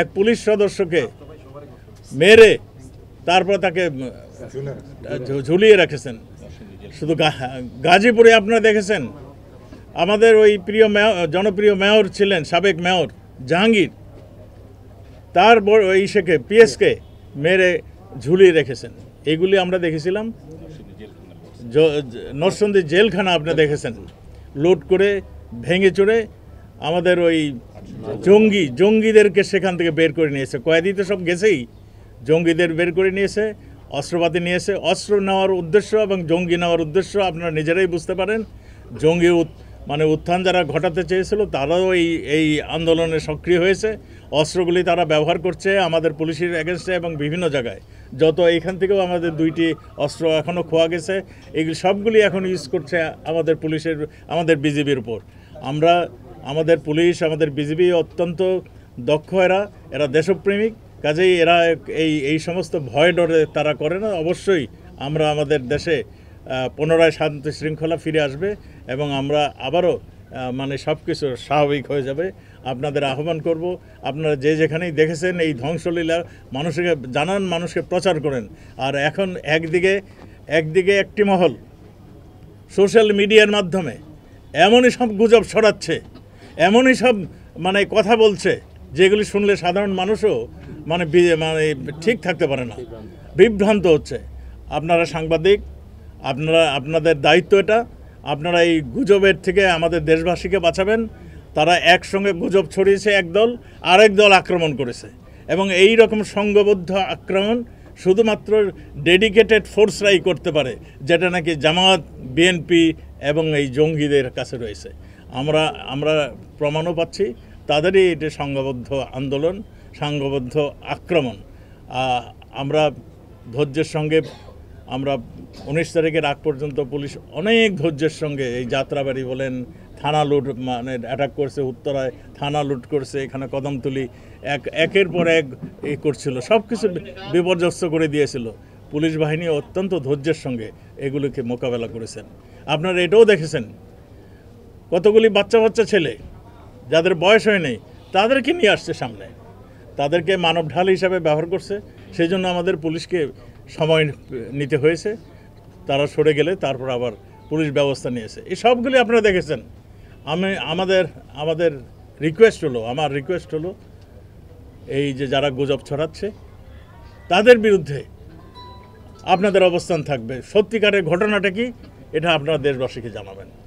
এক পুলিশ সদস্যকে মেরে তারপর তাকে ঝুলিয়ে রেখেছেন শুধু গাজীপুরে আপনারা দেখেছেন আমাদের ওই প্রিয় জনপ্রিয় মেয়র ছিলেন সাবেক মেয়র জাহাঙ্গীর তার ওই সেকে পিএসকে মেরে ঝুলিয়ে রেখেছেন এগুলি আমরা দেখেছিলাম নরসন্দি জেলখানা আপনি দেখেছেন লুট করে ভেঙে চড়ে আমাদের ওই জঙ্গি জঙ্গিদেরকে সেখান থেকে বের করে নিয়েছে কয়েদি তো সব গেছেই জঙ্গিদের বের করে নিয়েছে অস্ত্রপাতি নিয়েছে অস্ত্র নেওয়ার উদ্দেশ্য এবং জঙ্গি নেওয়ার উদ্দেশ্য আপনারা নিজেরাই বুঝতে পারেন জঙ্গি মানে উত্থান যারা ঘটাতে চেয়েছিল তারাও এই এই আন্দোলনে সক্রিয় হয়েছে অস্ত্রগুলি তারা ব্যবহার করছে আমাদের পুলিশের অ্যাগেনস্টে এবং বিভিন্ন জায়গায় যত এইখান থেকেও আমাদের দুইটি অস্ত্র এখনও খোয়া গেছে এগুলি সবগুলি এখন ইউজ করছে আমাদের পুলিশের আমাদের বিজেপির উপর আমরা আমাদের পুলিশ আমাদের বিজিবি অত্যন্ত দক্ষ এরা এরা দেশপ্রেমিক কাজেই এরা এই এই সমস্ত ভয় ডরে তারা করে না অবশ্যই আমরা আমাদের দেশে পুনরায় শান্তি শৃঙ্খলা ফিরে আসবে এবং আমরা আবারও মানে সব কিছু স্বাভাবিক হয়ে যাবে আপনাদের আহ্বান করব আপনারা যে যেখানেই দেখেছেন এই ধ্বংসলীলা মানুষকে জানান মানুষকে প্রচার করেন আর এখন একদিকে একদিকে একটি মহল সোশ্যাল মিডিয়ার মাধ্যমে এমনই সব গুজব ছড়াচ্ছে এমনই সব মানে কথা বলছে যেগুলি শুনলে সাধারণ মানুষও মানে মানে ঠিক থাকতে পারে না বিভ্রান্ত হচ্ছে আপনারা সাংবাদিক আপনারা আপনাদের দায়িত্ব এটা আপনারা এই গুজবের থেকে আমাদের দেশবাসীকে বাঁচাবেন তারা একসঙ্গে গুজব ছড়িয়েছে একদল আরেক দল আক্রমণ করেছে এবং এই রকম সংঘবদ্ধ আক্রমণ শুধুমাত্র ডেডিকেটেড ফোর্সরাই করতে পারে যেটা নাকি জামাত বিএনপি এবং এই জঙ্গিদের কাছে রয়েছে আমরা আমরা প্রমাণও পাচ্ছি তাদেরই এটা সংঘবদ্ধ আন্দোলন সংঘবদ্ধ আক্রমণ আমরা ধৈর্যের সঙ্গে আমরা উনিশ তারিখের আগ পর্যন্ত পুলিশ অনেক ধৈর্যের সঙ্গে এই যাত্রাবাড়ি বলেন থানা লুট মানে অ্যাটাক করছে উত্তরায় থানা লুট করছে এখানে কদমতুলি এক একের পর এক এ করছিল সব কিছু বিপর্যস্ত করে দিয়েছিল পুলিশ বাহিনী অত্যন্ত ধৈর্যের সঙ্গে এগুলোকে মোকাবেলা করেছেন আপনারা এটাও দেখেছেন কতগুলি বাচ্চা বাচ্চা ছেলে যাদের বয়স হয়নি তাদেরকে নিয়ে আসছে সামনে তাদেরকে মানব ঢাল হিসাবে ব্যবহার করছে সেই জন্য আমাদের পুলিশকে সময় নিতে হয়েছে তারা সরে গেলে তারপর আবার পুলিশ ব্যবস্থা নিয়েছে এই সবগুলি আপনারা দেখেছেন আমি আমাদের আমাদের রিকোয়েস্ট হলো আমার রিকোয়েস্ট হলো এই যে যারা গুজব ছড়াচ্ছে তাদের বিরুদ্ধে আপনাদের অবস্থান থাকবে সত্যিকারের ঘটনাটা কি এটা আপনারা দেশবাসীকে জানাবেন